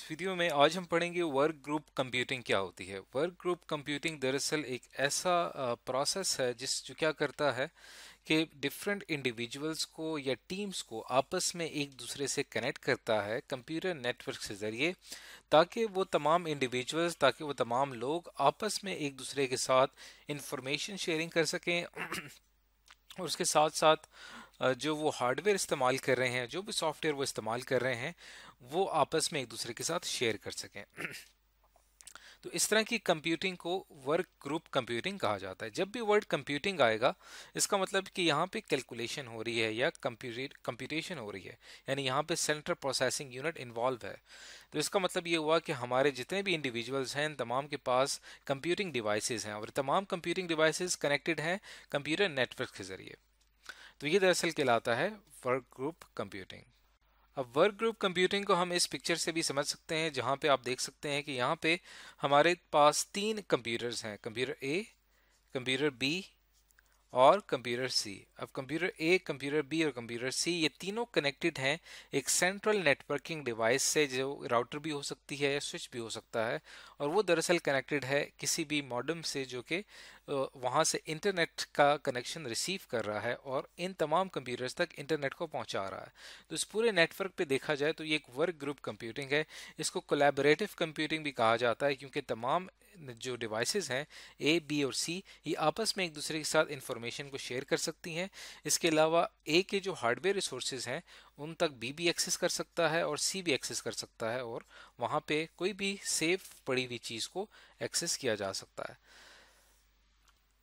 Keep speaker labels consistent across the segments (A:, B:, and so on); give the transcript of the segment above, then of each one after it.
A: इस वीडियो में आज हम पढ़ेंगे वर्क ग्रुप कंप्यूटिंग क्या होती है वर्क ग्रुप कंप्यूटिंग दरअसल एक ऐसा प्रोसेस है जिस जो क्या करता है कि डिफरेंट इंडिविजुअल्स को या टीम्स को आपस में एक दूसरे से कनेक्ट करता है कंप्यूटर नेटवर्क के ज़रिए ताकि वो तमाम इंडिविजुअल्स ताकि वो तमाम लोग आपस में एक दूसरे के साथ इंफॉर्मेशन शेयरिंग कर सकें और उसके साथ साथ जो वो हार्डवेयर इस्तेमाल कर रहे हैं जो भी सॉफ्टवेयर वो इस्तेमाल कर रहे हैं वो आपस में एक दूसरे के साथ शेयर कर सकें तो इस तरह की कंप्यूटिंग को वर्क ग्रुप कंप्यूटिंग कहा जाता है जब भी वर्ड कंप्यूटिंग आएगा इसका मतलब कि यहाँ पे कैलकुलेशन हो रही है या कंप्यूट कंप्यूटेशन हो रही है यानी यहाँ पे सेंट्रल प्रोसेसिंग यूनिट इन्वॉल्व है तो इसका मतलब ये हुआ कि हमारे जितने भी इंडिविजुअल्स हैं इन तमाम के पास कंप्यूटिंग डिवाइसेज हैं और तमाम कंप्यूटिंग डिवाइसेज कनेक्टेड हैं कंप्यूटर नेटवर्क के ज़रिए तो ये दरअसल कहलाता है वर्क ग्रुप कंप्यूटिंग अब वर्क ग्रुप कंप्यूटिंग को हम इस पिक्चर से भी समझ सकते हैं जहाँ पे आप देख सकते हैं कि यहाँ पे हमारे पास तीन कंप्यूटर्स हैं कंप्यूटर ए कंप्यूटर बी और कंप्यूटर सी अब कंप्यूटर ए कंप्यूटर बी और कंप्यूटर सी ये तीनों कनेक्टेड हैं एक सेंट्रल नेटवर्किंग डिवाइस से जो राउटर भी हो सकती है स्विच भी हो सकता है और वो दरअसल कनेक्टेड है किसी भी मॉडम से जो कि वहाँ से इंटरनेट का कनेक्शन रिसीव कर रहा है और इन तमाम कंप्यूटर्स तक इंटरनेट को पहुँचा रहा है तो इस पूरे नेटवर्क पर देखा जाए तो ये एक वर्क ग्रुप कंप्यूटिंग है इसको कोलेबरेटिव कंप्यूटिंग भी कहा जाता है क्योंकि तमाम जो डिवाइसेस हैं ए बी और सी ये आपस में एक दूसरे के साथ इंफॉर्मेशन को शेयर कर सकती हैं इसके अलावा ए के जो हार्डवेयर रिसोर्सेज हैं उन तक बी भी एक्सेस कर सकता है और सी भी एक्सेस कर सकता है और वहाँ पे कोई भी सेफ पड़ी हुई चीज़ को एक्सेस किया जा सकता है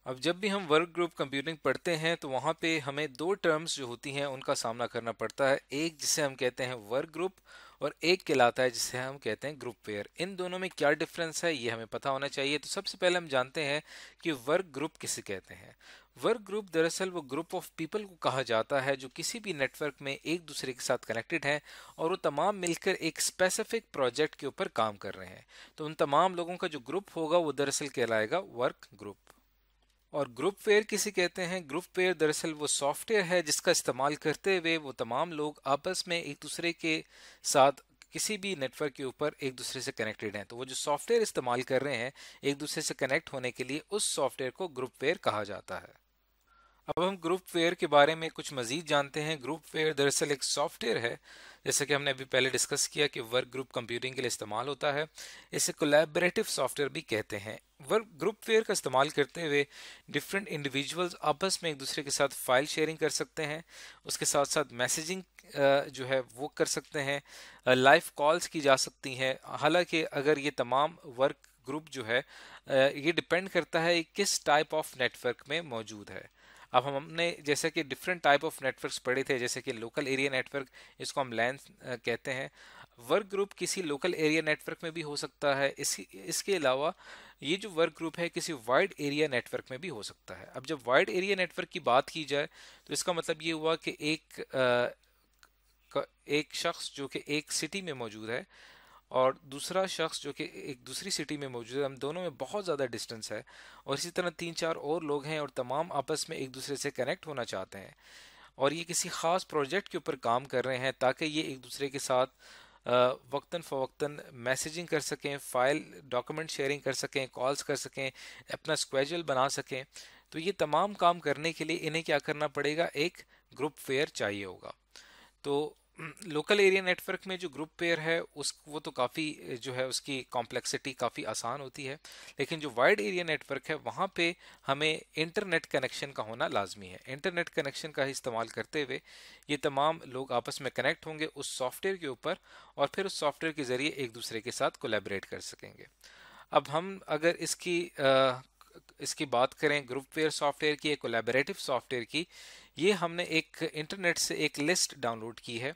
A: अब जब भी हम वर्क ग्रुप कंप्यूटिंग पढ़ते हैं तो वहाँ पे हमें दो टर्म्स जो होती हैं उनका सामना करना पड़ता है एक जिसे हम कहते हैं वर्क ग्रुप और एक कहलाता है जिसे हम कहते हैं ग्रुप पेयर इन दोनों में क्या डिफरेंस है ये हमें पता होना चाहिए तो सबसे पहले हम जानते हैं कि वर्क ग्रुप किसे कहते हैं वर्क ग्रुप दरअसल वो ग्रुप ऑफ पीपल को कहा जाता है जो किसी भी नेटवर्क में एक दूसरे के साथ कनेक्टेड हैं और वो तमाम मिलकर एक स्पेसिफिक प्रोजेक्ट के ऊपर काम कर रहे हैं तो उन तमाम लोगों का जो ग्रुप होगा वो दरअसल कहलाएगा वर्क ग्रुप और ग्रुप वेयर किसे कहते हैं ग्रुप वेयर दरअसल वो सॉफ्टवेयर है जिसका इस्तेमाल करते हुए वो तमाम लोग आपस में एक दूसरे के साथ किसी भी नेटवर्क के ऊपर एक दूसरे से कनेक्टेड हैं तो वो जो सॉफ्टवेयर इस्तेमाल कर रहे हैं एक दूसरे से कनेक्ट होने के लिए उस सॉफ्टवेयर को ग्रुप वेयर कहा जाता है अब हम ग्रुप वेयर के बारे में कुछ मज़ीद जानते हैं ग्रुप वेयर दरअसल एक सॉफ्टवेयर है जैसे कि हमने अभी पहले डिस्कस किया कि वर्क ग्रुप कंप्यूटिंग के लिए इस्तेमाल होता है इसे कोलेबरेटिव सॉफ्टवेयर भी कहते हैं वर्क ग्रुप वेयर का इस्तेमाल करते हुए डिफरेंट इंडिविजुअल्स आपस में एक दूसरे के साथ फाइल शेयरिंग कर सकते हैं उसके साथ साथ मैसेजिंग जो है वो कर सकते हैं लाइव कॉल्स की जा सकती हैं हालांकि अगर ये तमाम वर्क ग्रुप जो है ये डिपेंड करता है किस टाइप ऑफ नेटवर्क में मौजूद है अब हम हमने जैसे कि डिफरेंट टाइप ऑफ नेटवर्क्स पढ़े थे जैसे कि लोकल एरिया नेटवर्क इसको हम लैंड कहते हैं वर्क ग्रुप किसी लोकल एरिया नेटवर्क में भी हो सकता है इसी इसके अलावा ये जो वर्क ग्रुप है किसी वाइड एरिया नेटवर्क में भी हो सकता है अब जब वाइड एरिया नेटवर्क की बात की जाए तो इसका मतलब ये हुआ कि एक आ, एक शख्स जो कि एक सिटी में मौजूद है और दूसरा शख्स जो कि एक दूसरी सिटी में मौजूद है हम दोनों में बहुत ज़्यादा डिस्टेंस है और इसी तरह तीन चार और लोग हैं और तमाम आपस में एक दूसरे से कनेक्ट होना चाहते हैं और ये किसी ख़ास प्रोजेक्ट के ऊपर काम कर रहे हैं ताकि ये एक दूसरे के साथ वक्ता फ़वक्ता मैसेजिंग कर सकें फ़ाइल डॉक्यूमेंट शेयरिंग कर सकें कॉल्स कर सकें अपना स्क्वेजल बना सकें तो ये तमाम काम करने के लिए इन्हें क्या करना पड़ेगा एक ग्रुप फेयर चाहिए होगा तो लोकल एरिया नेटवर्क में जो ग्रुप पेयर है उस वो तो काफ़ी जो है उसकी कॉम्प्लेक्सिटी काफ़ी आसान होती है लेकिन जो वाइड एरिया नेटवर्क है वहाँ पे हमें इंटरनेट कनेक्शन का होना लाजमी है इंटरनेट कनेक्शन का इस्तेमाल करते हुए ये तमाम लोग आपस में कनेक्ट होंगे उस सॉफ्टवेयर के ऊपर और फिर उस सॉफ्टवेयर के ज़रिए एक दूसरे के साथ कोलेबरेट कर सकेंगे अब हम अगर इसकी इसकी बात करें ग्रुप वेयर सॉफ्टवेयर की एक कोलेबरेटिव सॉफ्टवेयर की ये हमने एक इंटरनेट से एक लिस्ट डाउनलोड की है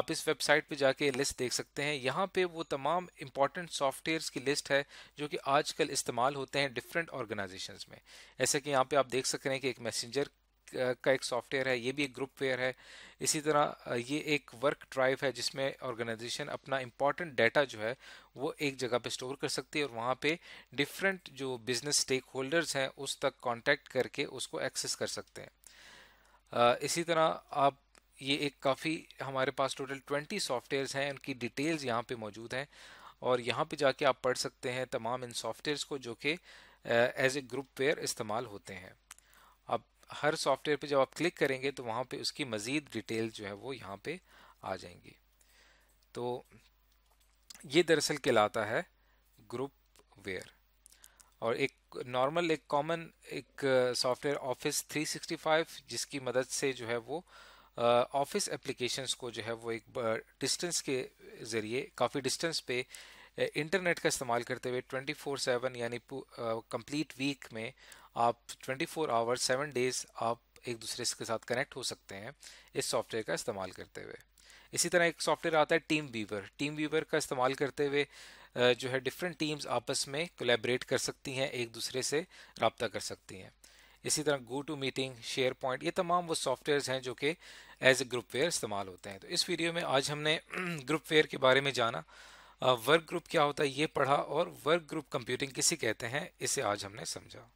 A: आप इस वेबसाइट पे जाके लिस्ट देख सकते हैं यहाँ पे वो तमाम इंपॉर्टेंट सॉफ्टवेयर्स की लिस्ट है जो कि आजकल इस्तेमाल होते हैं डिफरेंट ऑर्गेनाइजेशंस में ऐसे कि यहाँ पे आप देख सक रहे हैं कि एक मैसेंजर का एक सॉफ्टवेयर है ये भी एक ग्रुप वेयर है इसी तरह ये एक वर्क ड्राइव है जिसमें ऑर्गेनाइजेशन अपना इम्पॉर्टेंट डाटा जो है वो एक जगह पे स्टोर कर सकती है और वहाँ पे डिफरेंट जो बिजनेस स्टेक होल्डर्स हैं उस तक कॉन्टैक्ट करके उसको एक्सेस कर सकते हैं इसी तरह आप ये एक काफ़ी हमारे पास टोटल ट्वेंटी सॉफ्टवेयर्स हैं उनकी डिटेल्स यहाँ पर मौजूद हैं और यहाँ पर जाके आप पढ़ सकते हैं तमाम इन सॉफ्टवेयर्स को जो कि एज ए ग्रुप वेयर इस्तेमाल होते हैं हर सॉफ्टवेयर पे जब आप क्लिक करेंगे तो वहाँ पे उसकी मज़ीद डिटेल जो है वो यहाँ पे आ जाएंगी तो ये दरअसल कहलाता है ग्रुप वेयर और एक नॉर्मल एक कॉमन एक सॉफ्टवेयर ऑफिस 365 जिसकी मदद से जो है वो ऑफिस एप्लीकेशंस को जो है वो एक डिस्टेंस के ज़रिए काफ़ी डिस्टेंस पे इंटरनेट का इस्तेमाल करते हुए 24/7 यानी कंप्लीट वीक में आप 24 फोर आवर सेवन डेज आप एक दूसरे के साथ कनेक्ट हो सकते हैं इस सॉफ्टवेयर का इस्तेमाल करते हुए इसी तरह एक सॉफ्टवेयर आता है टीम वीवर टीम वीवर का इस्तेमाल करते हुए जो है डिफरेंट टीम्स आपस में कोलेबरेट कर सकती हैं एक दूसरे से रबता कर सकती हैं इसी तरह GoToMeeting SharePoint ये तमाम वो सॉफ्टवेयर्स हैं जो कि एज ए ग्रुप वेयर इस्तेमाल होते हैं तो इस वीडियो में आज हमने ग्रुप वेयर के बारे में जाना वर्क ग्रुप क्या होता है ये पढ़ा और वर्क ग्रुप कंप्यूटिंग किसे कहते हैं इसे आज हमने समझा